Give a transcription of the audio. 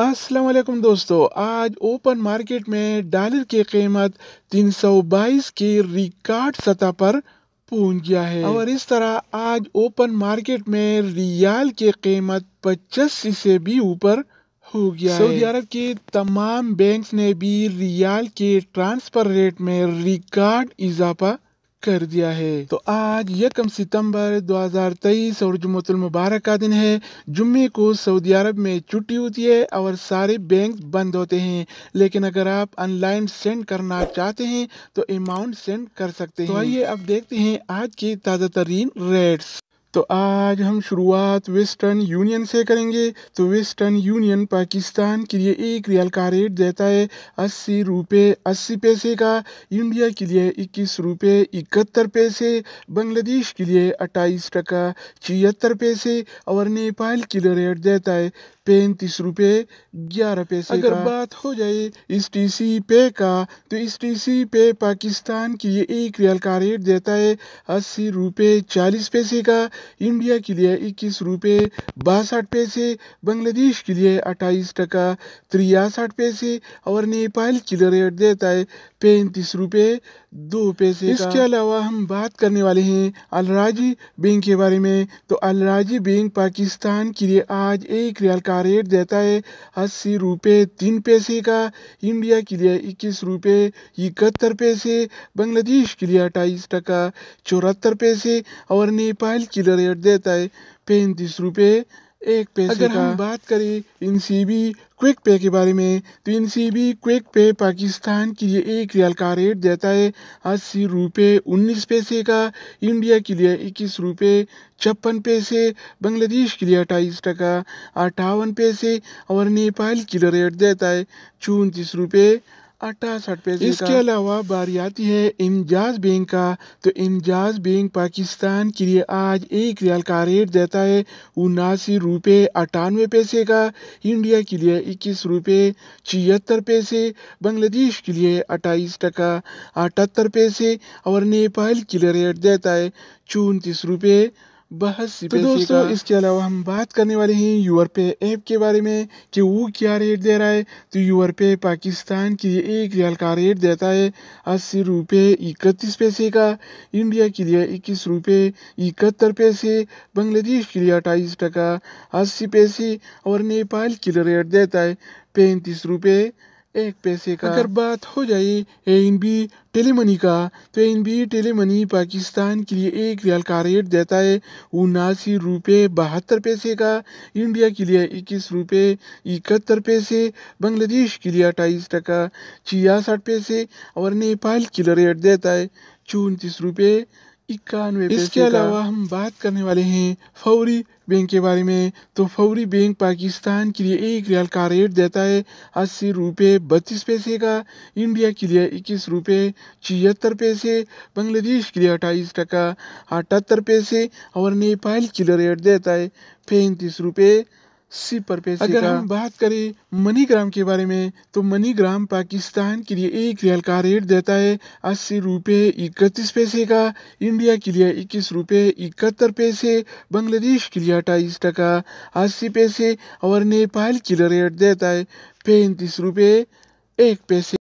अस्सलाम वालेकुम दोस्तों आज ओपन मार्केट में डॉलर की कीमत 322 की रिकॉर्ड सतह पर पहुंच गया है और इस तरह आज ओपन मार्केट में रियाल की कीमत पचासी से भी ऊपर हो गया सऊदी अरब के तमाम बैंक्स ने भी रियाल के ट्रांसफर रेट में रिकॉर्ड इजाफा कर दिया है तो आज यकम सितंबर 2023 और जुमतुल मुबारक का दिन है जुम्मे को सऊदी अरब में छुट्टी होती है और सारे बैंक बंद होते हैं लेकिन अगर आप ऑनलाइन सेंड करना चाहते हैं तो अमाउंट सेंड कर सकते हैं तो आइए अब देखते हैं आज के ताज़ा तरीन रेट्स तो आज हम शुरुआत वेस्टर्न यूनियन से करेंगे तो वेस्टर्न यूनियन पाकिस्तान के लिए एक रियाल का रेट देता है अस्सी रुपये अस्सी पैसे का इंडिया के लिए इक्कीस रुपये इकहत्तर पैसे बांग्लादेश के लिए अट्ठाईस टका छिहत्तर पैसे और नेपाल के लिए रेट देता है पैंतीस रुपये ग्यारह पैसे अगर बात हो जाए इस टी सी पे का तो इस सी पे पाकिस्तान की ये एक रियल का रेट देता है अस्सी रुपये चालीस पैसे का इंडिया के लिए इक्कीस रुपये बासठ पैसे बांग्लादेश के लिए अट्ठाईस टका तिरसठ पैसे और नेपाल के लिए रेट देता है पैंतीस रुपये दो पैसे इसके अलावा हम बात करने वाले हैं अलराजी बैंक के बारे में तो अलराजी बैंक पाकिस्तान के लिए आज एक रियाल का का रेट देता है अस्सी रुपये तीन पैसे का इंडिया के लिए इक्कीस रुपये इकहत्तर पैसे बांग्लादेश के लिए अट्ठाईस टका चौहत्तर पैसे और नेपाल के लिए रेट देता है पैंतीस रुपये एक पैसे अगर हम बात करें इन सी बी क्विक पे के बारे में तो इन सी बी क्विक पे पाकिस्तान के लिए एक रियाल का रेट देता है अस्सी रुपये उन्नीस पैसे का इंडिया के लिए इक्कीस रुपये छप्पन पैसे बांग्लादेश के लिए अट्ठाईस टका अट्ठावन पैसे और नेपाल के लिए रेट देता है चौंतीस रुपये अट्ठासठ पेज इसके अलावा बारी आती है इमजाज बैंक का तो इमजाज बैंक पाकिस्तान के लिए आज एक रियाल का रेट देता है उनासी रुपये अट्ठानवे पैसे का इंडिया के लिए इक्कीस रुपये छिहत्तर पैसे बांग्लादेश के लिए अट्ठाईस टका अठहत्तर पैसे और नेपाल के लिए रेट देता है चौंतीस रुपये बहस तो दोस्तों इसके अलावा हम बात करने वाले हैं यूर पे ऐप के बारे में कि वो क्या रेट दे रहा है तो यूर पे पाकिस्तान के लिए एक रियाल का रेट देता है अस्सी रुपये इकतीस पैसे का इंडिया के लिए इक्कीस रुपये इकहत्तर पैसे बांग्लादेश के लिए अट्ठाईस टका अस्सी पैसे और नेपाल के लिए रेट देता है पैंतीस रुपये एक पैसे का अगर बात हो जाए एन बी टेली मनी का तो N B tele money Pakistan के लिए एक रियाल का रेट देता है उनासी रुपये बहत्तर पैसे का इंडिया के लिए इक्कीस रुपये इकहत्तर पैसे बांग्लादेश के लिए अट्ठाईस टका छियासठ पैसे और नेपाल के लिए रेट देता है चौंतीस रुपये इक्यानवे इसके अलावा हम बात करने वाले हैं फौरी बैंक के बारे में तो फौरी बैंक पाकिस्तान के लिए एक रियाल का रेट देता है अस्सी रुपये बत्तीस पैसे का इंडिया के लिए इक्कीस रुपये छिहत्तर पैसे बांग्लादेश के लिए अट्ठाईस टका अठहत्तर पैसे और नेपाल के लिए रेट देता है पैंतीस रुपये सी परपेज अगर हम बात करें मनीग्राम के बारे में तो मनीग्राम पाकिस्तान के लिए एक रियल का रेट देता है अस्सी रुपये इकतीस पैसे का इंडिया के लिए इक्कीस रुपये इकहत्तर पैसे बांग्लादेश के लिए अट्ठाईस टका अस्सी पैसे और नेपाल के लिए रेट देता है पैंतीस रुपये एक पैसे